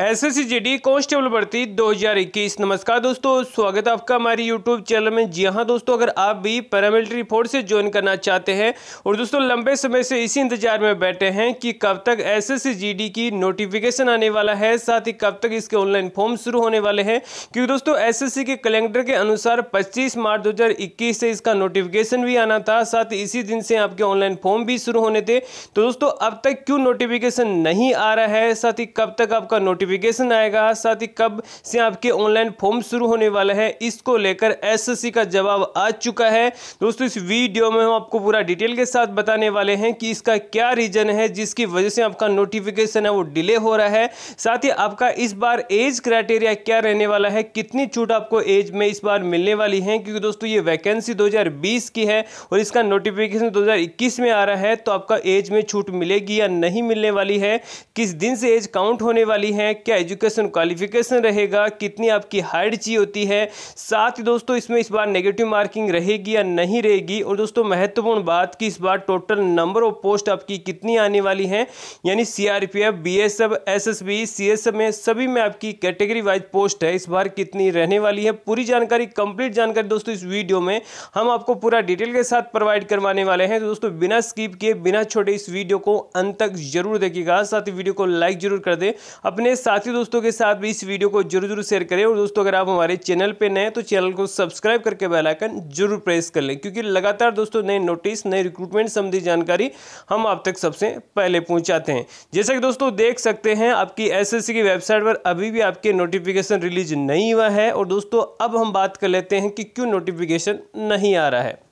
S S constable GD D constable भर्ती 2021 नमस्कार दोस्तों स्वागत है आपका हमारे यूट्यूब चैनल में जी हाँ दोस्तों अगर आप भी पैरामिलिट्री फोर्स से ज्वाइन करना चाहते हैं और दोस्तों लंबे समय से इसी इंतजार में बैठे हैं कि कब तक एस एस जी डी की नोटिफिकेशन आने वाला है साथ ही कब तक इसके ऑनलाइन फॉर्म शुरू होने वाले हैं क्योंकि दोस्तों एस एस सी के कैलेंडर के अनुसार पच्चीस मार्च दो से इसका नोटिफिकेशन भी आना था साथ ही इसी दिन से आपके ऑनलाइन फॉर्म भी शुरू होने थे तो दोस्तों अब तक क्यों नोटिफिकेशन नहीं आ रहा है साथ ही कब तक आपका नोटिफिक नोटिफिकेशन आएगा साथ ही कब से आपके ऑनलाइन फॉर्म शुरू होने वाला है इसको लेकर एसएससी का जवाब आ चुका है दोस्तों इस वीडियो में हम आपको पूरा डिटेल के साथ बताने वाले हैं कि इसका क्या रीजन है जिसकी वजह से आपका नोटिफिकेशन है वो डिले हो रहा है साथ ही आपका इस बार एज क्राइटेरिया क्या रहने वाला है कितनी छूट आपको एज में इस बार मिलने वाली है क्योंकि दोस्तों ये वैकेंसी 2020 की है और इसका नोटिफिकेशन 2021 में आ रहा है तो आपका एज में छूट मिलेगी या नहीं मिलने वाली है किस दिन से एज काउंट होने वाली है क्या एजुकेशन क्वालिफिकेशन रहेगा कितनी आपकी हाइट ची होती है साथ ही दोस्तों इसमें इस बार नेगेटिव मार्किंग रहेगी या नहीं रहेगी और दोस्तों महत्वपूर्ण बात कि इस बार टोटल नंबर ऑफ पोस्ट आपकी कितनी आने वाली है यानी C R P F B S F S S B C S F में सभी में आपकी कैटेगरी वाइज पोस्ट है इस बार कितनी रहने वाली है पूरी जानकारी कंप्लीट जानकारी दोस्तों इस वीडियो में हम आपको पूरा डिटेल के साथ प्रोवाइड करवाने वाले हैं तो दोस्तों बिना स्कीप किए बिना छोटे इस वीडियो को अंत तक जरूर देखिएगा साथ ही वीडियो को लाइक जरूर कर दे अपने साथी दोस्तों के साथ भी इस वीडियो को जरूर जरूर शेयर करें और दोस्तों अगर आप हमारे चैनल पर नए तो चैनल को सब्सक्राइब करके बेलाइकन जरूर प्रेस कर लें क्योंकि लगातार दोस्तों नए नोटिस नए रिक्रूटमेंट संबंधी जानकारी हम आप तक सबसे पहले पहुँचाते हैं जैसा कि दोस्तों देख सकते हैं आपकी एस की वेबसाइट पर अभी भी आपके नोटिफिकेशन रिलीज नहीं हुआ है और दोस्तों अब हम बात कर लेते हैं कि क्यों नोटिफिकेशन नहीं आ रहा है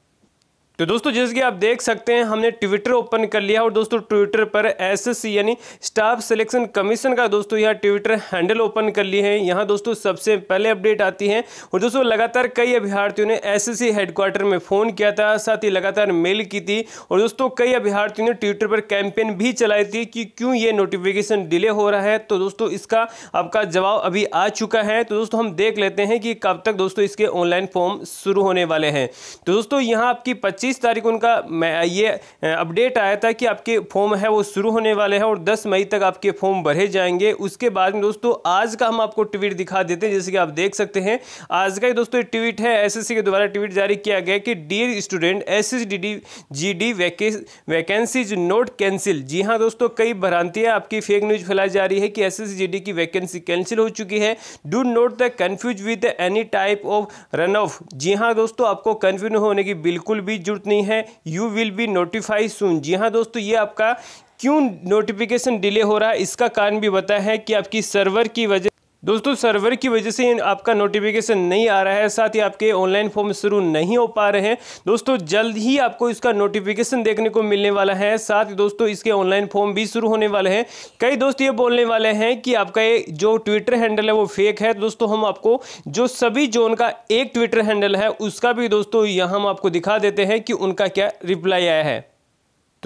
तो दोस्तों जैसे कि आप देख सकते हैं हमने ट्विटर ओपन कर लिया और दोस्तों ट्विटर पर एसएससी यानी स्टाफ सिलेक्शन कमीशन का दोस्तों यहाँ ट्विटर हैंडल ओपन कर लिए हैं यहाँ दोस्तों सबसे पहले अपडेट आती है और दोस्तों लगातार कई अभ्यार्थियों ने एसएससी हेडक्वार्टर में फ़ोन किया था साथ ही लगातार मेल की थी और दोस्तों कई अभ्यार्थियों ने ट्विटर पर कैंपेन भी चलाई थी कि क्यों ये नोटिफिकेशन डिले हो रहा है तो दोस्तों इसका आपका जवाब अभी आ चुका है तो दोस्तों हम देख लेते हैं कि कब तक दोस्तों इसके ऑनलाइन फॉर्म शुरू होने वाले हैं तो दोस्तों यहाँ आपकी पच्चीस पच्चीस तारीख उनका ये अपडेट आया था कि आपके फॉर्म है वो शुरू होने वाले हैं और दस मई तक आपके फॉर्म भरे जाएंगे उसके बाद में दोस्तों आज का हम आपको ट्वीट दिखा देते हैं जैसे कि आप देख सकते हैं आज का ही दोस्तों ट्वीट है एस के द्वारा ट्वीट जारी किया गया कि dear student S S D vacancies not cancel जी हाँ दोस्तों कई भ्रांतियाँ आपकी फेक न्यूज फैलाई जा रही है कि एस की वैकेंसी कैंसिल हो चुकी है do not the confuse with any type of run of जी हाँ दोस्तों आपको कन्फ्यूज होने की बिल्कुल भी जो ज़रूरत नहीं है you will be notify soon जी हाँ दोस्तों ये आपका क्यों नोटिफिकेशन डिले हो रहा है इसका कारण भी बताया है कि आपकी सर्वर की वजह दोस्तों सर्वर की वजह से आपका नोटिफिकेशन नहीं आ रहा है साथ ही आपके ऑनलाइन फॉर्म शुरू नहीं हो पा रहे हैं दोस्तों जल्द ही आपको इसका नोटिफिकेशन देखने को मिलने वाला है साथ ही दोस्तों इसके ऑनलाइन फॉर्म भी शुरू होने वाले हैं कई दोस्त ये बोलने वाले हैं कि आपका ये जो ट्विटर हैंडल है वो फेक है दोस्तों हम आपको जो सभी जोन का एक ट्विटर हैंडल है उसका भी दोस्तों यहाँ हम आपको दिखा देते हैं कि उनका क्या रिप्लाई आया है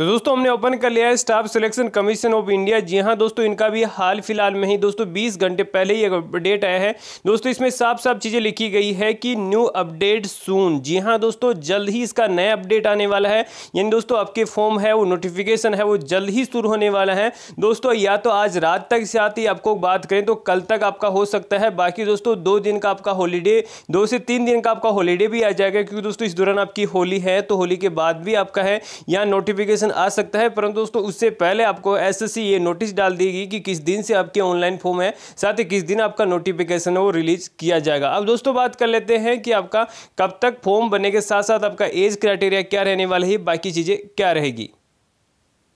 तो दोस्तों हमने ओपन कर लिया है staff selection commission of India जी हाँ दोस्तों इनका भी हाल फिलहाल में ही दोस्तों 20 घंटे पहले ही अपडेट आया है दोस्तों इसमें साफ साफ चीज़ें लिखी गई है कि न्यू अपडेट सून जी हाँ दोस्तों जल्द ही इसका नया अपडेट आने वाला है यानी दोस्तों आपके फॉर्म है वो नोटिफिकेशन है वो जल्द ही शुरू होने वाला है दोस्तों या तो आज रात तक से आती आपको बात करें तो कल तक आपका हो सकता है बाकी दोस्तों दो दिन का आपका हॉलीडे दो से तीन दिन का आपका हॉलीडे भी आ जाएगा क्योंकि दोस्तों इस दौरान आपकी होली है तो होली के बाद भी आपका है या नोटिफिकेशन नोटिफिकेशन आ सकता है परंतु दोस्तों उससे पहले आपको एसएससी ये नोटिस डाल देगी कि किस दिन से आपके ऑनलाइन फॉर्म है साथ ही किस दिन आपका नोटिफिकेशन है वो रिलीज किया जाएगा अब दोस्तों बात कर लेते हैं कि आपका कब तक फॉर्म बनने के साथ साथ आपका एज क्राइटेरिया क्या रहने वाला है बाकी चीज़ें क्या रहेगी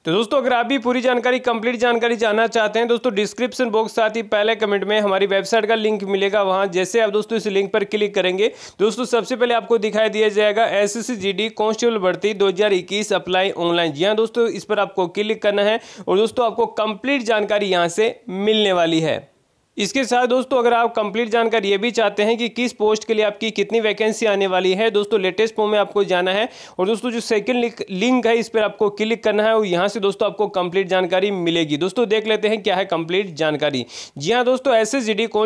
तो दोस्तों अगर आप भी पूरी जानकारी कंप्लीट जानकारी जानना चाहते हैं दोस्तों डिस्क्रिप्शन बॉक्स साथ ही पहले कमेंट में हमारी वेबसाइट का लिंक मिलेगा वहां जैसे आप दोस्तों इस लिंक पर क्लिक करेंगे दोस्तों सबसे पहले आपको दिखाई दिया जाएगा S S G D constable भर्ती इक्कीस अप्लाई ऑनलाइन जी हाँ दोस्तों इस पर आपको क्लिक करना है और दोस्तों आपको कंप्लीट जानकारी यहाँ से मिलने वाली है इसके साथ दोस्तों अगर आप कंप्लीट जानकारी ये भी चाहते हैं कि किस पोस्ट के लिए आपकी कितनी वैकेंसी आने वाली है दोस्तों लेटेस्ट फॉर्म में आपको जाना है और दोस्तों जो सेकंड लिंक है इस पर आपको क्लिक करना है और यहाँ से दोस्तों आपको कंप्लीट जानकारी मिलेगी दोस्तों देख लेते हैं क्या है कंप्लीट जानकारी जी हाँ दोस्तों एस एस जी दो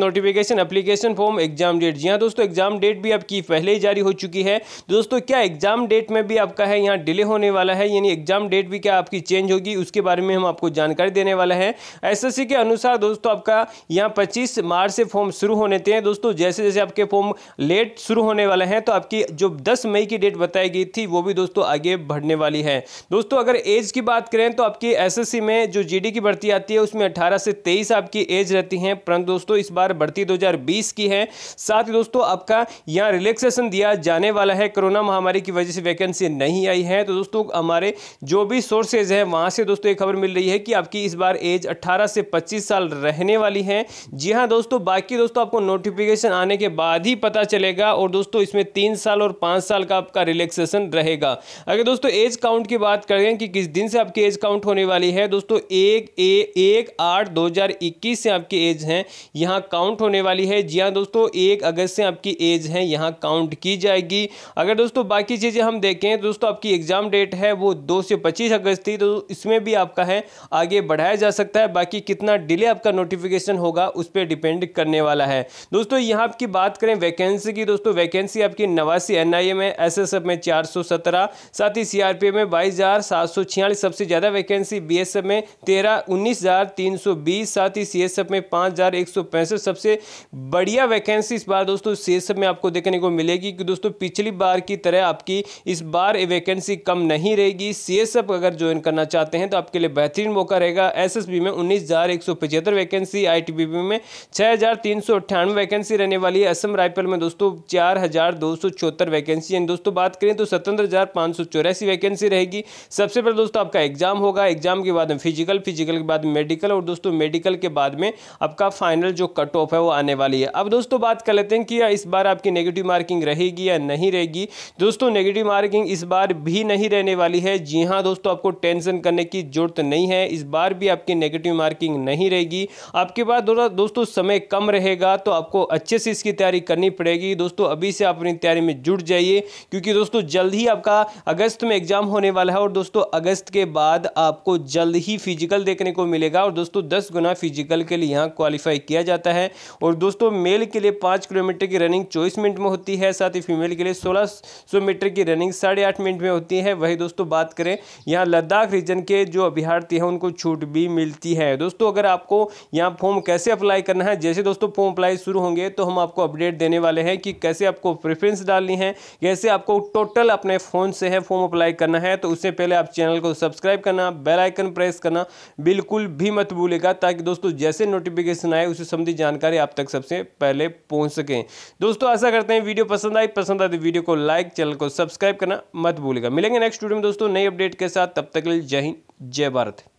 notification application form exam date जी हाँ दोस्तों एग्जाम डेट भी आपकी पहले ही जारी हो चुकी है दोस्तों क्या एग्जाम डेट में भी आपका है यहाँ डिले होने वाला है यानी एग्जाम डेट भी क्या आपकी चेंज होगी उसके बारे में हम आपको जानकारी देने वाला है एस के अनुसार दोस्तों आपका यहाँ पच्चीस मार्च से फॉर्म शुरू होने थे दोस्तों जैसे जैसे आपके फॉर्म लेट शुरू होने वाले हैं तो आपकी जो दस मई की डेट बताई गई थी वो भी दोस्तों आगे बढ़ने वाली है दोस्तों अगर एज की बात करें तो आपकी एस में जो जी की भर्ती आती है उसमें 18 से तेईस आपकी एज रहती है परंतु दोस्तों इस बार भर्ती दो की है साथ ही दोस्तों आपका यहाँ रिलैक्सेशन दिया जाने वाला है कोरोना महामारी की वजह से वैकेंसी नहीं आई है तो दोस्तों हमारे जो भी सोर्सेज हैं वहाँ से दोस्तों एक खबर मिल रही है कि आपकी इस बार एज 18 से 25 साल रहने देने वाली हैं जी हाँ दोस्तों बाकी दोस्तों आपको नोटिफिकेशन आने के बाद ही पता चलेगा और दोस्तों इसमें तीन साल और पाँच साल का आपका रिलैक्सेशन रहेगा अगर दोस्तों एज काउंट की बात करें कि किस दिन से आपकी एज काउंट होने वाली है दोस्तों एक ए एक आठ दो हज़ार इक्कीस से आपकी एज है यहाँ काउंट होने वाली है जी हाँ दोस्तों एक अगस्त से आपकी एज है यहाँ काउंट की जाएगी अगर दोस्तों बाकी चीज़ें हम देखें दोस्तों आपकी एग्ज़ाम डेट है वो दो से पच्चीस अगस्त थी तो इसमें भी आपका है आगे बढ़ाया जा सकता है बाकी कितना डिले आपका नोटिफिक नोटिफिकेशन होगा उस पर डिपेंड करने वाला है दोस्तों यहाँ आपकी बात करें वैकेंसी की दोस्तों वैकेंसी आपकी नवासी एन में एस में चार साथ ही सी में बाईस सबसे ज़्यादा वैकेंसी बी में तेरह उन्नीस साथ ही सी में पाँच सबसे बढ़िया वैकेंसी इस बार दोस्तों सी में आपको देखने को मिलेगी कि दोस्तों पिछली बार की तरह आपकी इस बार वैकेंसी कम नहीं रहेगी सी अगर ज्वाइन करना चाहते हैं तो आपके लिए बेहतरीन मौका रहेगा एस में उन्नीस वैकेंसी वैकेंसी आईटीबीपी में छः हज़ार तीन सौ अट्ठानवे वैकेंसी रहने वाली है असम राइफल में दोस्तों चार हज़ार दो सौ चौहत्तर वैकेंसी है दोस्तों बात करें तो सतहत्तर हज़ार पाँच सौ चौरासी वैकेंसी रहेगी सबसे पहले दोस्तों आपका एग्जाम होगा एग्जाम के बाद में फिजिकल फिजिकल के बाद मेडिकल और दोस्तों मेडिकल के बाद में आपका फाइनल जो कट ऑफ है वो आने वाली है अब दोस्तों बात कर लेते हैं कि इस बार आपकी नेगेटिव मार्किंग रहेगी या नहीं रहेगी दोस्तों नेगेटिव मार्किंग इस बार भी नहीं रहने वाली है जी हाँ दोस्तों आपको टेंशन करने की जरूरत नहीं है इस बार भी आपकी नेगेटिव मार्किंग नहीं रहेगी आपके पास दोस्तों समय कम रहेगा तो आपको अच्छे से इसकी तैयारी करनी पड़ेगी दोस्तों अभी से आप अपनी तैयारी में जुट जाइए क्योंकि दोस्तों जल्द ही आपका अगस्त में एग्जाम होने वाला है और दोस्तों अगस्त के बाद आपको जल्द ही फिजिकल देखने को मिलेगा और दोस्तों दस गुना फिजिकल के लिए यहाँ क्वालिफाई किया जाता है और दोस्तों मेल के लिए पाँच किलोमीटर की रनिंग चौबीस मिनट में होती है साथ ही फीमेल के लिए सोलह सौ मीटर की रनिंग साढ़े आठ मिनट में होती है वही दोस्तों बात करें यहाँ लद्दाख रीजन के जो अभ्यार्थी हैं उनको छूट भी मिलती है दोस्तों अगर आपको यहाँ फॉर्म कैसे अप्लाई करना है जैसे दोस्तों फॉर्म अप्लाई शुरू होंगे तो हम आपको अपडेट देने वाले हैं कि कैसे आपको प्रेफरेंस डालनी है कैसे आपको टोटल अपने फ़ोन से है फॉर्म अप्लाई करना है तो उससे पहले आप चैनल को सब्सक्राइब करना बेलाइकन प्रेस करना बिल्कुल भी मत भूलेगा ताकि दोस्तों जैसे नोटिफिकेशन आए उससे संबंधित जानकारी आप तक सबसे पहले पहुँच सकें दोस्तों आशा करते हैं वीडियो पसंद आई पसंद आए तो वीडियो को लाइक चैनल को सब्सक्राइब करना मत भूलेगा मिलेंगे नेक्स्ट वीडियो में दोस्तों नई अपडेट के साथ तब तक जय हिंद जय भारत